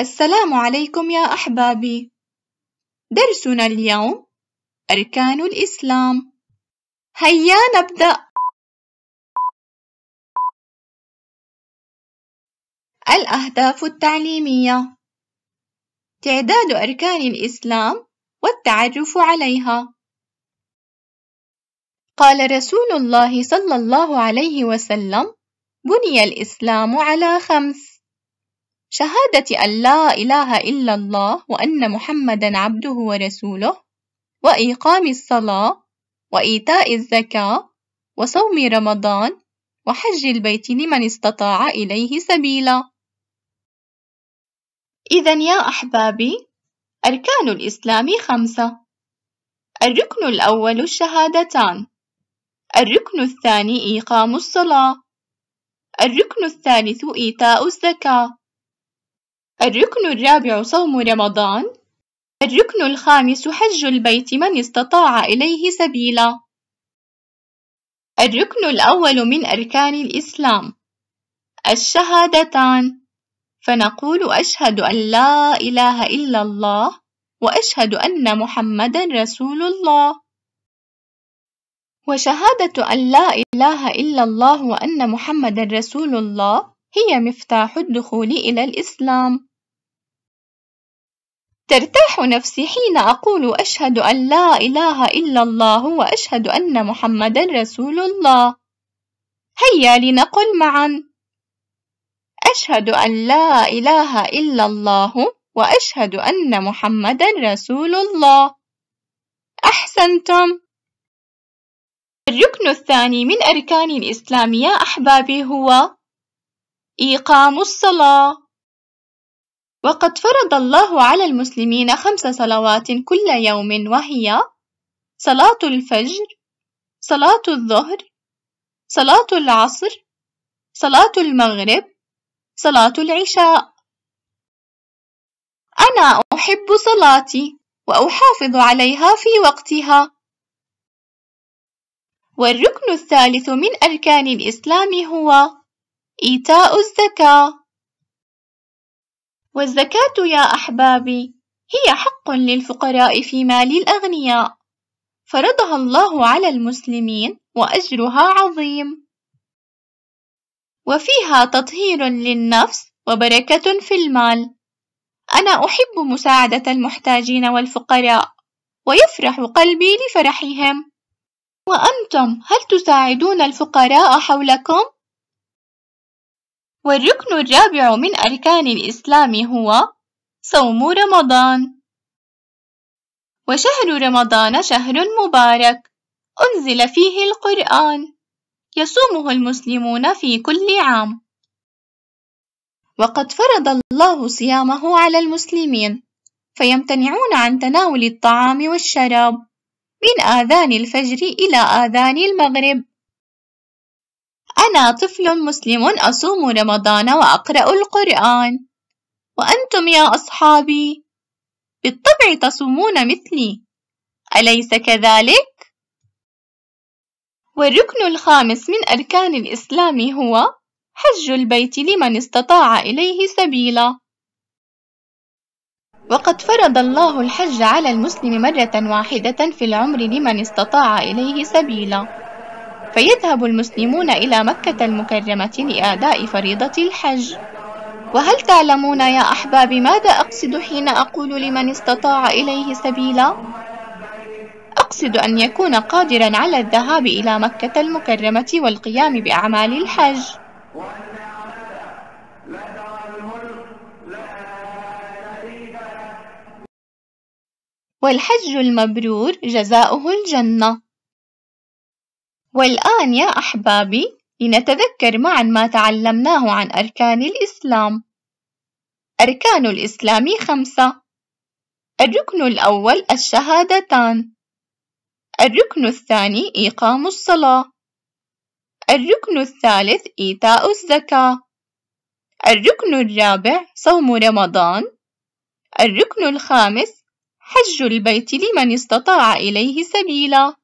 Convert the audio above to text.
السلام عليكم يا أحبابي. درسنا اليوم أركان الإسلام. هيا نبدأ. الأهداف التعليمية تعداد أركان الإسلام والتعرف عليها قال رسول الله صلى الله عليه وسلم بني الإسلام على خمس شهادة أن لا إله إلا الله وأن محمدا عبده ورسوله وإقام الصلاة وإيتاء الزكاة وصوم رمضان وحج البيت لمن استطاع إليه سبيلا إذا يا أحبابي أركان الإسلام خمسة الركن الأول الشهادتان الركن الثاني إقام الصلاة الركن الثالث إيتاء الزكاة الركن الرابع صوم رمضان الركن الخامس حج البيت من استطاع إليه سبيلا الركن الأول من أركان الإسلام الشهادتان فنقول أشهد أن لا إله إلا الله وأشهد أن محمدا رسول الله وشهادة أن لا إله إلا الله وأن محمدا رسول الله هي مفتاح الدخول إلى الإسلام ترتاح نفسي حين أقول أشهد أن لا إله إلا الله وأشهد أن محمدا رسول الله هيا لنقل معا أشهد أن لا إله إلا الله وأشهد أن محمدا رسول الله أحسنتم الركن الثاني من أركان الإسلام يا أحبابي هو إقام الصلاة وقد فرض الله على المسلمين خمس صلوات كل يوم وهي صلاة الفجر صلاة الظهر صلاة العصر صلاة المغرب صلاة العشاء أنا أحب صلاتي وأحافظ عليها في وقتها والركن الثالث من أركان الإسلام هو إيتاء الزكاة والزكاة يا أحبابي هي حق للفقراء في مال الأغنياء فرضها الله على المسلمين وأجرها عظيم وفيها تطهير للنفس وبركة في المال أنا أحب مساعدة المحتاجين والفقراء ويفرح قلبي لفرحهم وأنتم هل تساعدون الفقراء حولكم؟ والركن الرابع من أركان الإسلام هو صوم رمضان وشهر رمضان شهر مبارك أنزل فيه القرآن يصومه المسلمون في كل عام وقد فرض الله صيامه على المسلمين فيمتنعون عن تناول الطعام والشراب من آذان الفجر إلى آذان المغرب أنا طفل مسلم أصوم رمضان وأقرأ القرآن وأنتم يا أصحابي بالطبع تصومون مثلي أليس كذلك؟ والركن الخامس من أركان الإسلام هو حج البيت لمن استطاع إليه سبيلا وقد فرض الله الحج على المسلم مرة واحدة في العمر لمن استطاع إليه سبيلا فيذهب المسلمون إلى مكة المكرمة لأداء فريضة الحج وهل تعلمون يا أحبابي ماذا أقصد حين أقول لمن استطاع إليه سبيلا؟ أقصد أن يكون قادرا على الذهاب إلى مكة المكرمة والقيام بأعمال الحج والحج المبرور جزاؤه الجنة والآن يا أحبابي لنتذكر معا ما تعلمناه عن أركان الإسلام أركان الإسلام خمسة الركن الأول الشهادتان الركن الثاني إقام الصلاة الركن الثالث إيتاء الزكاة الركن الرابع صوم رمضان الركن الخامس حج البيت لمن استطاع إليه سبيلا